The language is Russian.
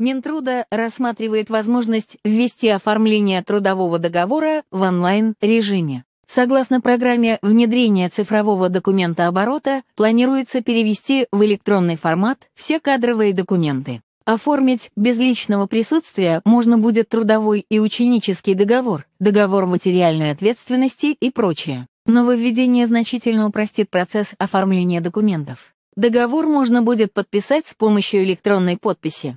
Минтруда рассматривает возможность ввести оформление трудового договора в онлайн-режиме. Согласно программе внедрения цифрового документа оборота, планируется перевести в электронный формат все кадровые документы. Оформить без личного присутствия можно будет трудовой и ученический договор, договор материальной ответственности и прочее. Нововведение значительно упростит процесс оформления документов. Договор можно будет подписать с помощью электронной подписи.